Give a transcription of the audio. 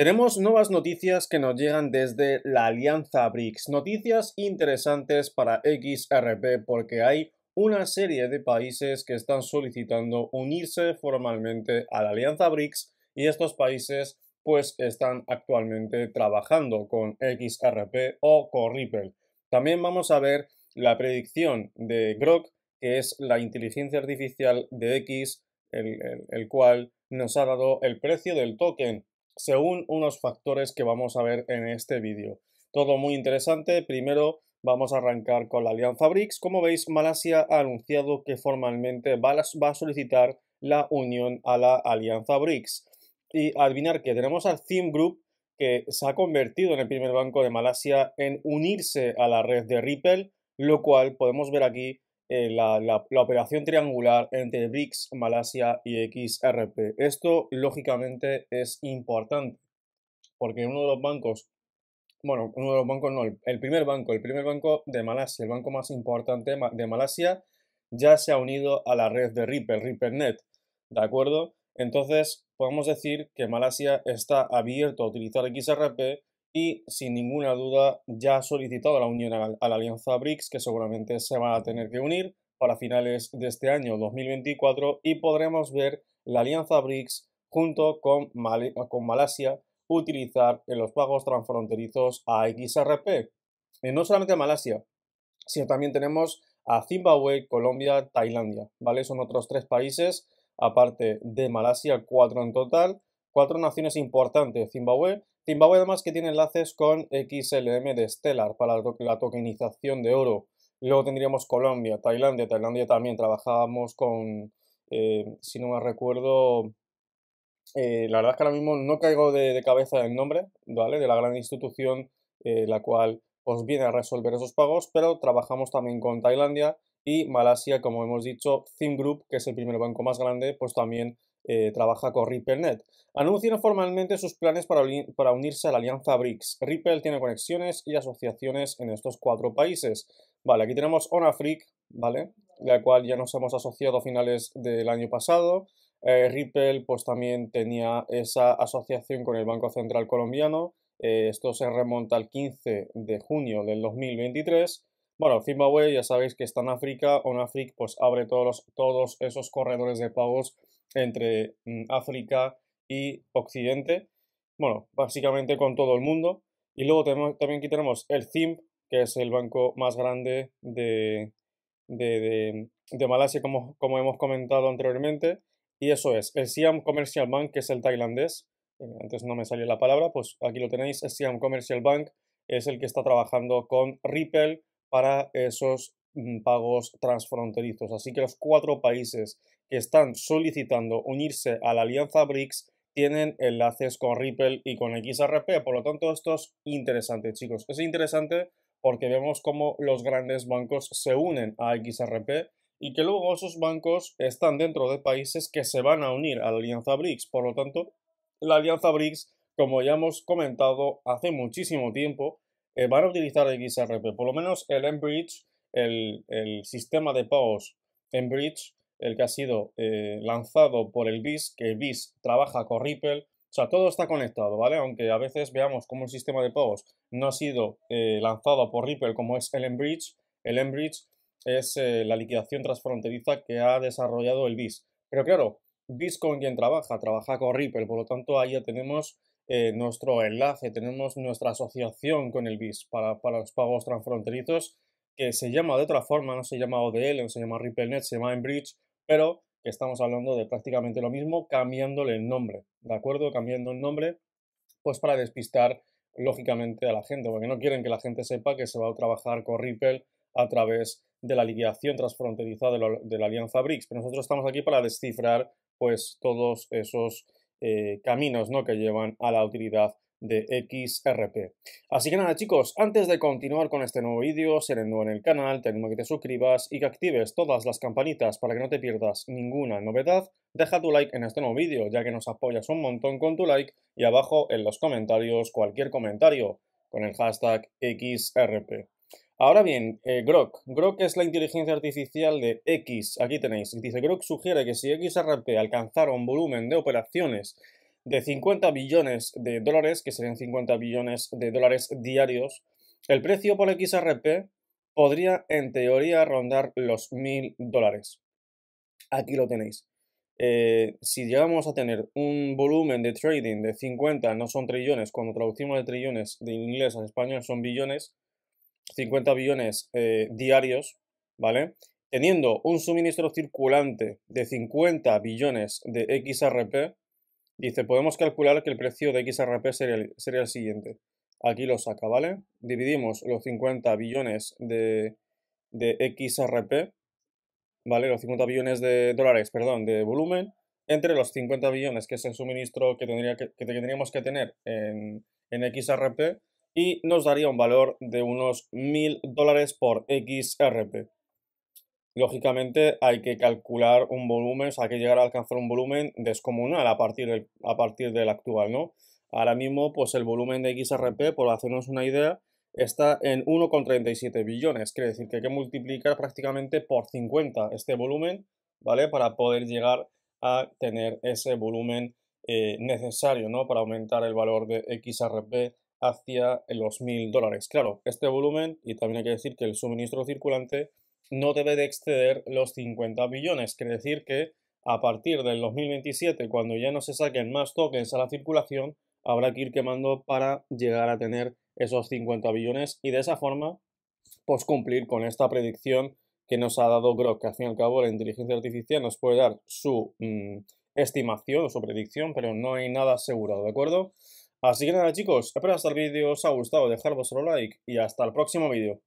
Tenemos nuevas noticias que nos llegan desde la Alianza BRICS, noticias interesantes para XRP porque hay una serie de países que están solicitando unirse formalmente a la Alianza BRICS y estos países pues están actualmente trabajando con XRP o con Ripple. También vamos a ver la predicción de Grok, que es la inteligencia artificial de X, el, el cual nos ha dado el precio del token según unos factores que vamos a ver en este vídeo. Todo muy interesante. Primero vamos a arrancar con la alianza BRICS. Como veis, Malasia ha anunciado que formalmente va a solicitar la unión a la alianza BRICS. Y adivinar que tenemos al Theme Group que se ha convertido en el primer banco de Malasia en unirse a la red de Ripple, lo cual podemos ver aquí eh, la, la, operación triangular entre BRICS, Malasia y XRP. Esto, lógicamente, es importante, porque uno de los bancos, bueno, uno de los bancos no, el, primer banco, el primer banco de Malasia, el banco más importante de Malasia, ya se ha unido a la red de Ripple, RippleNet, ¿de acuerdo? Entonces, podemos decir que Malasia está abierto a utilizar XRP y sin ninguna duda ya ha solicitado la unión a la, alianza BRICS, que seguramente se va a tener que unir para finales de este año 2024 y podremos ver la alianza BRICS junto con, Malasia utilizar en los pagos transfronterizos a XRP. Y eh, no solamente a Malasia, sino también tenemos a Zimbabue, Colombia, Tailandia, ¿vale? Son otros tres países, aparte de Malasia, cuatro en total, cuatro naciones importantes, Zimbabue, Zimbabue además que tiene enlaces con XLM de Stellar para la, tokenización de oro. Luego tendríamos Colombia, Tailandia, Tailandia también trabajábamos con, eh, si no me recuerdo, eh, la verdad es que ahora mismo no caigo de, cabeza el nombre, ¿vale? De la gran institución eh, la cual os viene a resolver esos pagos, pero trabajamos también con Tailandia y Malasia, como hemos dicho, Thim Group, que es el primer banco más grande, pues también eh, trabaja con RippleNet. Anuncian formalmente sus planes para, unirse a la alianza BRICS. Ripple tiene conexiones y asociaciones en estos cuatro países. Vale, aquí tenemos Onafric, ¿vale? La cual ya nos hemos asociado a finales del año pasado. Eh, Ripple pues también tenía esa asociación con el Banco Central Colombiano. Eh, esto se remonta al 15 de junio del 2023. Bueno, Zimbabue ya sabéis que está en África. Onafric pues abre todos, todos esos corredores de pagos entre mm, África y Occidente, bueno, básicamente con todo el mundo. Y luego tenemos, también aquí tenemos el CIMP, que es el banco más grande de, Malasia, como, como, hemos comentado anteriormente. Y eso es, el Siam Commercial Bank, que es el tailandés. Eh, antes no me salía la palabra, pues aquí lo tenéis. El Siam Commercial Bank es el que está trabajando con Ripple para esos mm, pagos transfronterizos. Así que los cuatro países que están solicitando unirse a la alianza BRICS tienen enlaces con Ripple y con XRP. Por lo tanto, esto es interesante, chicos. Es interesante porque vemos cómo los grandes bancos se unen a XRP y que luego esos bancos están dentro de países que se van a unir a la alianza BRICS. Por lo tanto, la alianza BRICS, como ya hemos comentado hace muchísimo tiempo, eh, van a utilizar XRP. Por lo menos el Enbridge, el, el sistema de pagos Enbridge, el que ha sido eh, lanzado por el BIS, que el BIS trabaja con Ripple. O sea, todo está conectado, ¿vale? Aunque a veces veamos cómo el sistema de pagos no ha sido eh, lanzado por Ripple como es el Enbridge. El Enbridge es eh, la liquidación transfronteriza que ha desarrollado el BIS. Pero claro, BIS con quien trabaja, trabaja con Ripple, por lo tanto ahí ya tenemos nuestro enlace, tenemos nuestra asociación con el BIS para, para, los pagos transfronterizos, que se llama de otra forma, no se llama ODL, no se llama RippleNet, se llama Enbridge, pero estamos hablando de prácticamente lo mismo, cambiándole el nombre, ¿de acuerdo? Cambiando el nombre, pues para despistar lógicamente a la gente, porque no quieren que la gente sepa que se va a trabajar con Ripple a través de la liquidación transfronteriza de la alianza BRICS, pero nosotros estamos aquí para descifrar pues todos esos eh, caminos ¿no? que llevan a la utilidad de XRP. Así que nada chicos, antes de continuar con este nuevo vídeo, si eres nuevo en el canal, te animo a que te suscribas y que actives todas las campanitas para que no te pierdas ninguna novedad. Deja tu like en este nuevo vídeo, ya que nos apoyas un montón con tu like y abajo en los comentarios cualquier comentario con el hashtag XRP. Ahora bien, eh, Grok. Grok es la inteligencia artificial de X. Aquí tenéis. Dice, Grok sugiere que si XRP alcanzara un volumen de operaciones de 50 billones de dólares, que serían 50 billones de dólares diarios, el precio por XRP podría en teoría rondar los 1000 dólares. Aquí lo tenéis. Eh, si llegamos a tener un volumen de trading de 50, no son trillones, cuando traducimos de trillones de inglés al español son billones, 50 billones eh, diarios, ¿vale? Teniendo un suministro circulante de 50 billones de XRP, dice, podemos calcular que el precio de XRP sería el, siguiente. Aquí lo saca, ¿vale? Dividimos los 50 billones de, de XRP, ¿vale? Los 50 billones de dólares, perdón, de volumen, entre los 50 billones, que es el suministro que, tendría que, tendríamos que tener en, en XRP, y nos daría un valor de unos 1000 dólares por XRP. Lógicamente hay que calcular un volumen, o sea, hay que llegar a alcanzar un volumen descomunal a partir del, a partir del actual, ¿no? Ahora mismo, pues el volumen de XRP, por hacernos una idea, está en 1,37 billones, quiere decir que hay que multiplicar prácticamente por 50 este volumen, ¿vale? Para poder llegar a tener ese volumen eh, necesario, ¿no? Para aumentar el valor de XRP hacia los 1.000 dólares. Claro, este volumen, y también hay que decir que el suministro circulante no debe de exceder los 50 billones, quiere decir que a partir del 2027, cuando ya no se saquen más tokens a la circulación, habrá que ir quemando para llegar a tener esos 50 billones y de esa forma, pues cumplir con esta predicción que nos ha dado Grok, que al fin y al cabo la inteligencia artificial nos puede dar su mm, estimación o su predicción, pero no hay nada asegurado, ¿de acuerdo? Así que nada chicos, espero que el vídeo os ha gustado, dejad vuestro like y hasta el próximo vídeo.